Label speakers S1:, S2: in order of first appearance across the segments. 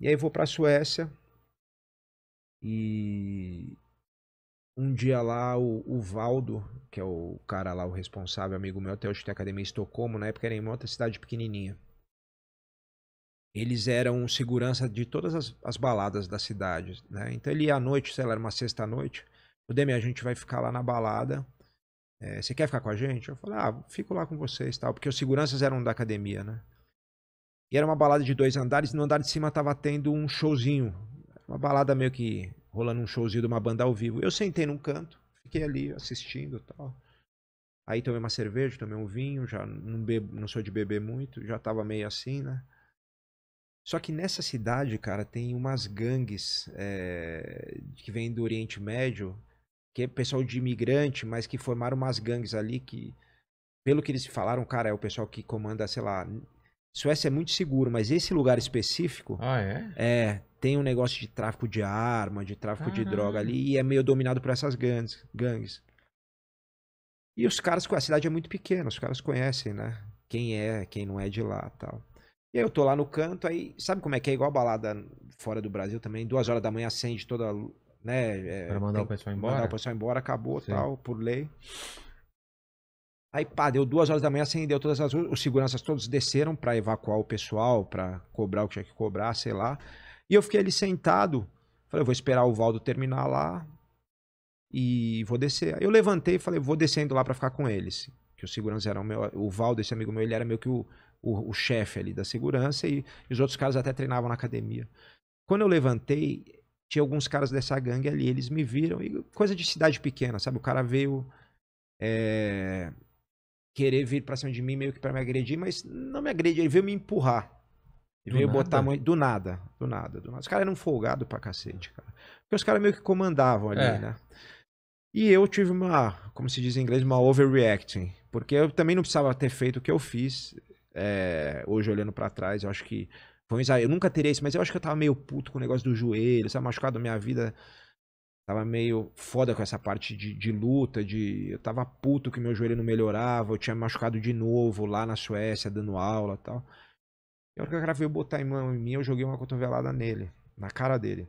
S1: E aí vou para a Suécia e um dia lá o, o, Valdo, que é o cara lá, o responsável, amigo meu, até hoje tem academia em Estocolmo, na época era em uma outra cidade pequenininha. Eles eram segurança de todas as, as baladas da cidade, né? Então ele ia à noite, sei lá, era uma sexta-noite, o Demi, a gente vai ficar lá na balada, é, você quer ficar com a gente? Eu falei, ah, fico lá com vocês, tal, porque os seguranças eram da academia, né? E era uma balada de dois andares, e no andar de cima tava tendo um showzinho. Uma balada meio que rolando um showzinho de uma banda ao vivo. Eu sentei num canto, fiquei ali assistindo e tal. Aí tomei uma cerveja, tomei um vinho, já não, bebo, não sou de beber muito, já tava meio assim, né? Só que nessa cidade, cara, tem umas gangues é, que vêm do Oriente Médio, que é pessoal de imigrante, mas que formaram umas gangues ali que, pelo que eles falaram, cara, é o pessoal que comanda, sei lá, Suécia é muito seguro, mas esse lugar específico. Ah, é? É. Tem um negócio de tráfico de arma, de tráfico de droga ali, e é meio dominado por essas gangues. gangues. E os caras, a cidade é muito pequena, os caras conhecem, né? Quem é, quem não é de lá tal. E aí eu tô lá no canto, aí sabe como é que é? Igual a balada fora do Brasil também, duas horas da manhã acende toda. Né, é, pra mandar tem, o pessoal embora? Mandar o pessoal embora, acabou Sim. tal, por lei. Aí, pá, deu duas horas da manhã, acendeu todas as luzes. Os seguranças todos desceram para evacuar o pessoal, para cobrar o que tinha que cobrar, sei lá. E eu fiquei ali sentado. Falei, eu vou esperar o Valdo terminar lá e vou descer. Aí eu levantei e falei, vou descendo lá para ficar com eles. Que os seguranças eram meu. O Valdo, esse amigo meu, ele era meio que o, o, o chefe ali da segurança e, e os outros caras até treinavam na academia. Quando eu levantei, tinha alguns caras dessa gangue ali, eles me viram. E coisa de cidade pequena, sabe? O cara veio. É querer vir pra cima de mim meio que pra me agredir, mas não me agrediu ele veio me empurrar. Ele veio nada? botar mão. Do nada, do nada, do nada. Os caras eram folgados pra cacete, cara. Porque os caras meio que comandavam ali, é. né? E eu tive uma, como se diz em inglês, uma overreacting. Porque eu também não precisava ter feito o que eu fiz. É, hoje, olhando para trás, eu acho que foi um exagero. Eu nunca teria isso, mas eu acho que eu tava meio puto com o negócio do joelho, sabe? Machucado a minha vida. Tava meio foda com essa parte de, de, luta, de eu tava puto que meu joelho não melhorava, eu tinha machucado de novo lá na Suécia, dando aula e tal. E a hora que o cara veio botar em mão em mim, eu joguei uma cotovelada nele, na cara dele.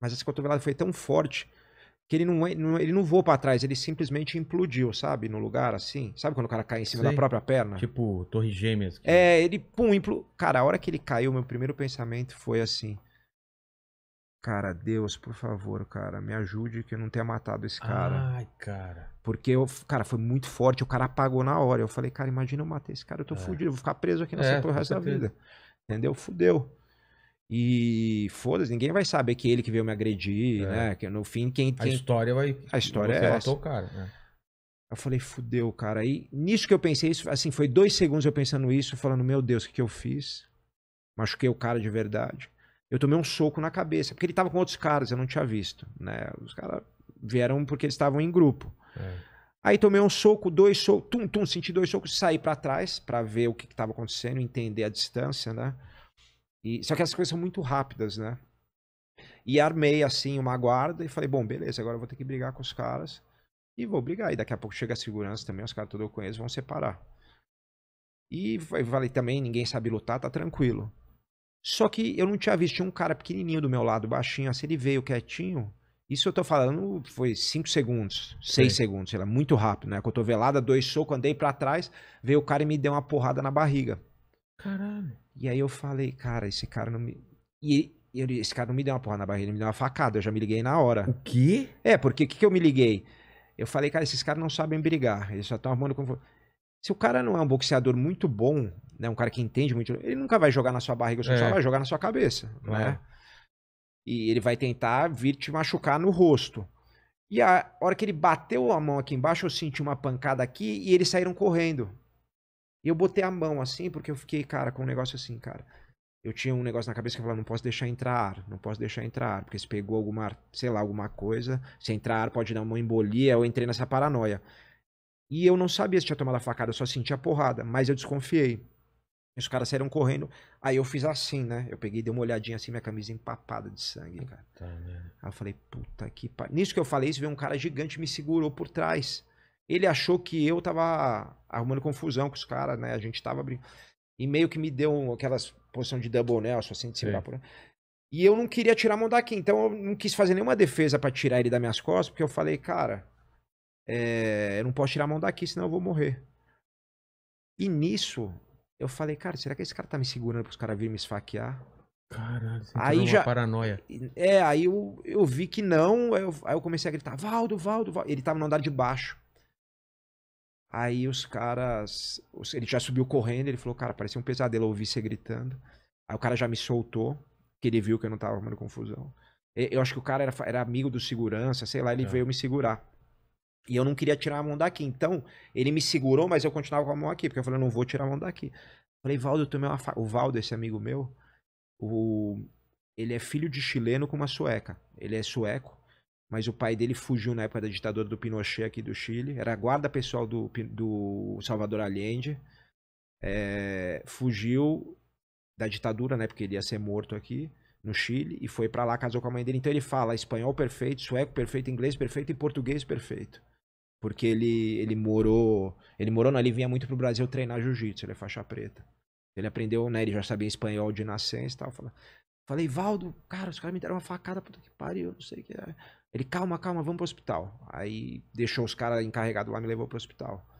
S1: Mas essa cotovelada foi tão forte que ele não, é, ele não voou para trás, ele simplesmente implodiu, sabe? No lugar assim. Sabe quando o cara cai em cima Sei. da própria perna? Tipo, torre gêmeas. Que... É, ele, pum, implodiu. Cara, a hora que ele caiu, meu primeiro pensamento foi assim: Cara, Deus, por favor, cara, me ajude que eu não tenha matado esse cara. Ai, cara. Porque, eu, cara, foi muito forte, o cara apagou na hora. Eu falei, cara, imagina eu matar esse cara, eu tô é. fudido, eu vou ficar preso aqui não é, porra resto da vida. Entendeu? Fudeu. E foda-se, ninguém vai saber que ele que veio me agredir, é. né? Que no fim, quem, quem, A história vai. A história Você é. Matou o cara, né? Eu falei, fudeu, cara. Aí, nisso que eu pensei, isso, assim, foi dois segundos eu pensando isso, falando, meu Deus, o que, que eu fiz? Machuquei o cara de verdade eu tomei um soco na cabeça, porque ele estava com outros caras, eu não tinha visto, né? Os caras vieram porque eles estavam em grupo. É. Aí tomei um soco, dois socos, tum, tum, senti dois socos, saí para trás para ver o que estava acontecendo, entender a distância, né? E, só que essas coisas são muito rápidas, né? E armei, assim, uma guarda e falei, bom, beleza, agora eu vou ter que brigar com os caras e vou brigar. E daqui a pouco chega a segurança também, os caras todos eu conheço vão separar. E falei também, ninguém sabe lutar, tá tranquilo. Só que eu não tinha visto, um cara pequenininho do meu lado, baixinho, assim, ele veio quietinho. Isso eu tô falando foi 5 segundos, 6 segundos, sei lá, muito rápido, né? Cotovelada, dois socos, andei para trás, veio o cara e me deu uma porrada na barriga. Caralho. E aí eu falei, cara, esse cara não me. E ele, esse cara não me deu uma porrada na barriga, ele me deu uma facada, eu já me liguei na hora. O quê? É, porque o que, que eu me liguei? Eu falei, cara, esses caras não sabem brigar, eles só estão arrumando como. Se o cara não é um boxeador muito bom, né, um cara que entende muito, ele nunca vai jogar na sua barriga, ele é. só vai jogar na sua cabeça, claro. É. né? E ele vai tentar vir te machucar no rosto. E a hora que ele bateu a mão aqui embaixo, eu senti uma pancada aqui e eles saíram correndo. E eu botei a mão assim, porque eu fiquei, cara, com um negócio assim, cara. Eu tinha um negócio na cabeça que eu falava, não posso deixar entrar não posso deixar entrar porque se pegou alguma, sei lá, alguma coisa, se entrar pode dar uma embolia, eu entrei nessa paranoia. E eu não sabia se tinha tomado a facada, eu só sentia a porrada, mas eu desconfiei. Os caras saíram correndo. Aí eu fiz assim, né? Eu peguei, dei uma olhadinha assim, minha camisa empapada de sangue, cara. Tá, né? Aí eu falei, puta que pariu. Nisso que eu falei isso, veio um cara gigante me segurou por trás. Ele achou que eu tava arrumando confusão com os caras, né? A gente tava brincando. E meio que me deu aquelas posição de double Nelson, assim, de segurar por E eu não queria tirar a mão daqui, então eu não quis fazer nenhuma defesa para tirar ele das minhas costas, porque eu falei, cara, é, eu não posso tirar a mão daqui, senão eu vou morrer. E nisso, eu falei, cara, será que esse cara tá me segurando pros caras virem me esfaquear? Caralho, você aí já paranoia. É, aí eu, eu vi que não, aí eu, aí eu comecei a gritar, Valdo, Valdo, Valdo. Ele tava no andar de baixo. Aí os caras. Ele já subiu correndo, ele falou, cara, parecia um pesadelo ouvir você gritando. Aí o cara já me soltou, que ele viu que eu não tava arrumando confusão. Eu acho que o cara era, era amigo do segurança, sei lá, ele é. veio me segurar. E eu não queria tirar a mão daqui. Então, ele me segurou, mas eu continuava com a mão aqui, porque eu falei, não vou tirar a mão daqui. falei, Valdo, eu tomei é uma fa... O Valdo, esse amigo meu, o... ele é filho de chileno com uma sueca. Ele é sueco, mas o pai dele fugiu na época da ditadura do Pinochet aqui do Chile. Era guarda pessoal do, do Salvador Allende. É... Fugiu da ditadura, né? Porque ele ia ser morto aqui no Chile e foi para lá, casou com a mãe dele. Então ele fala espanhol perfeito, sueco perfeito, inglês perfeito e português perfeito. Porque ele, ele morou. Ele morou, não, ele vinha muito pro Brasil treinar jiu-jitsu, ele é faixa preta. Ele aprendeu, né? Ele já sabia espanhol de nascença e tal. Falei, falei Valdo, cara, os caras me deram uma facada, puta que pariu, não sei o que é. Ele, calma, calma, vamos pro hospital. Aí deixou os caras encarregados lá, me levou pro hospital.